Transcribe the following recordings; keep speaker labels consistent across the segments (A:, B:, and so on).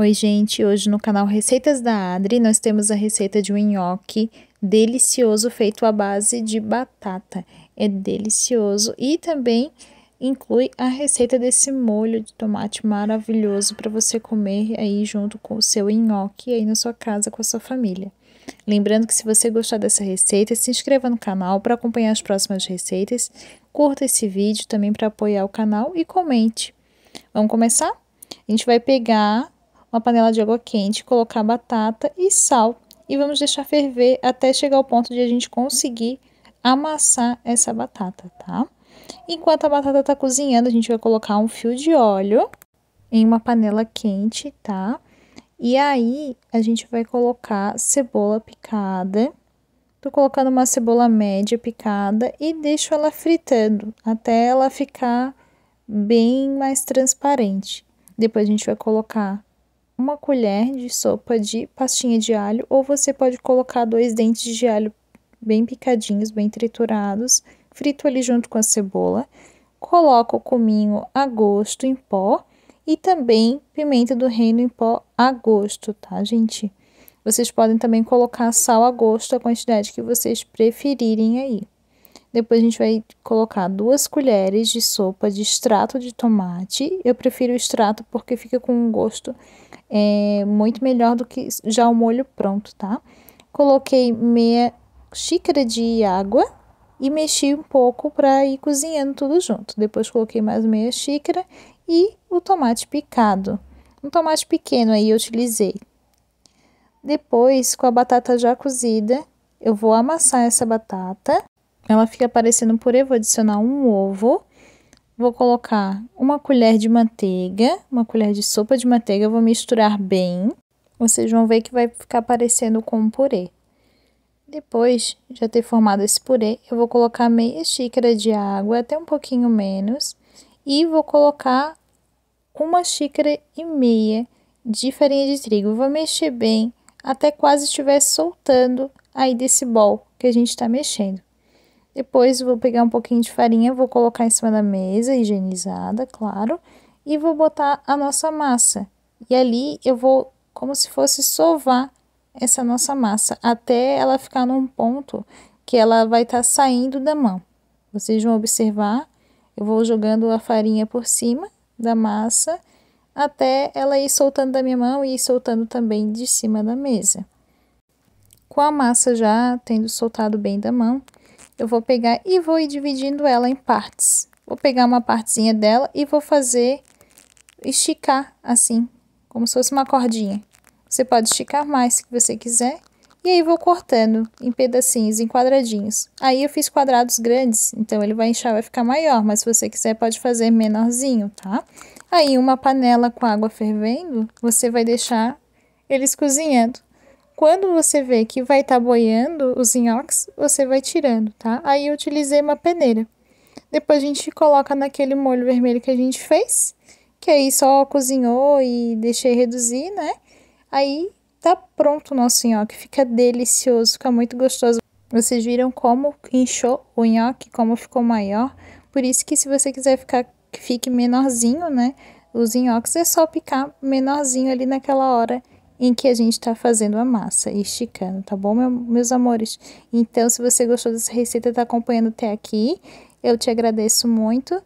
A: Oi, gente! Hoje no canal Receitas da Adri nós temos a receita de um nhoque delicioso feito à base de batata. É delicioso e também inclui a receita desse molho de tomate maravilhoso para você comer aí junto com o seu nhoque aí na sua casa com a sua família. Lembrando que se você gostar dessa receita, se inscreva no canal para acompanhar as próximas receitas, curta esse vídeo também para apoiar o canal e comente. Vamos começar? A gente vai pegar uma panela de água quente, colocar batata e sal e vamos deixar ferver até chegar ao ponto de a gente conseguir amassar essa batata, tá? Enquanto a batata tá cozinhando, a gente vai colocar um fio de óleo em uma panela quente, tá? E aí, a gente vai colocar cebola picada. Tô colocando uma cebola média picada e deixo ela fritando até ela ficar bem mais transparente. Depois a gente vai colocar uma colher de sopa de pastinha de alho, ou você pode colocar dois dentes de alho bem picadinhos, bem triturados, frito ali junto com a cebola. Coloca o cominho a gosto em pó e também pimenta do reino em pó a gosto, tá, gente? Vocês podem também colocar sal a gosto, a quantidade que vocês preferirem aí. Depois a gente vai colocar duas colheres de sopa de extrato de tomate. Eu prefiro o extrato porque fica com um gosto é, muito melhor do que já o molho pronto, tá? Coloquei meia xícara de água e mexi um pouco para ir cozinhando tudo junto. Depois coloquei mais meia xícara e o tomate picado. Um tomate pequeno aí eu utilizei. Depois, com a batata já cozida, eu vou amassar essa batata ela fica aparecendo purê, vou adicionar um ovo. Vou colocar uma colher de manteiga, uma colher de sopa de manteiga, vou misturar bem. Vocês vão ver que vai ficar aparecendo com um purê. Depois de ter formado esse purê, eu vou colocar meia xícara de água, até um pouquinho menos, e vou colocar uma xícara e meia de farinha de trigo. Vou mexer bem até quase estiver soltando aí desse bol que a gente está mexendo. Depois vou pegar um pouquinho de farinha, vou colocar em cima da mesa, higienizada, claro, e vou botar a nossa massa. E ali eu vou como se fosse sovar essa nossa massa até ela ficar num ponto que ela vai estar tá saindo da mão. Vocês vão observar, eu vou jogando a farinha por cima da massa até ela ir soltando da minha mão e ir soltando também de cima da mesa. Com a massa já tendo soltado bem da mão, eu vou pegar e vou ir dividindo ela em partes. Vou pegar uma partezinha dela e vou fazer esticar assim, como se fosse uma cordinha. Você pode esticar mais se você quiser. E aí vou cortando em pedacinhos, em quadradinhos. Aí eu fiz quadrados grandes, então ele vai inchar, vai ficar maior, mas se você quiser pode fazer menorzinho, tá? Aí uma panela com água fervendo, você vai deixar eles cozinhando. Quando você vê que vai estar tá boiando os nhoques, você vai tirando, tá? Aí eu utilizei uma peneira. Depois a gente coloca naquele molho vermelho que a gente fez, que aí só cozinhou e deixei reduzir, né? Aí tá pronto o nosso nhoque, fica delicioso, fica muito gostoso. Vocês viram como inchou o nhoque, como ficou maior. Por isso que se você quiser ficar que fique menorzinho, né? Os nhoques é só picar menorzinho ali naquela hora em que a gente está fazendo a massa e esticando, tá bom, meu, meus amores? Então, se você gostou dessa receita, e tá acompanhando até aqui, eu te agradeço muito.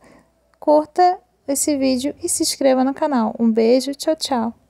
A: Curta esse vídeo e se inscreva no canal. Um beijo, tchau, tchau!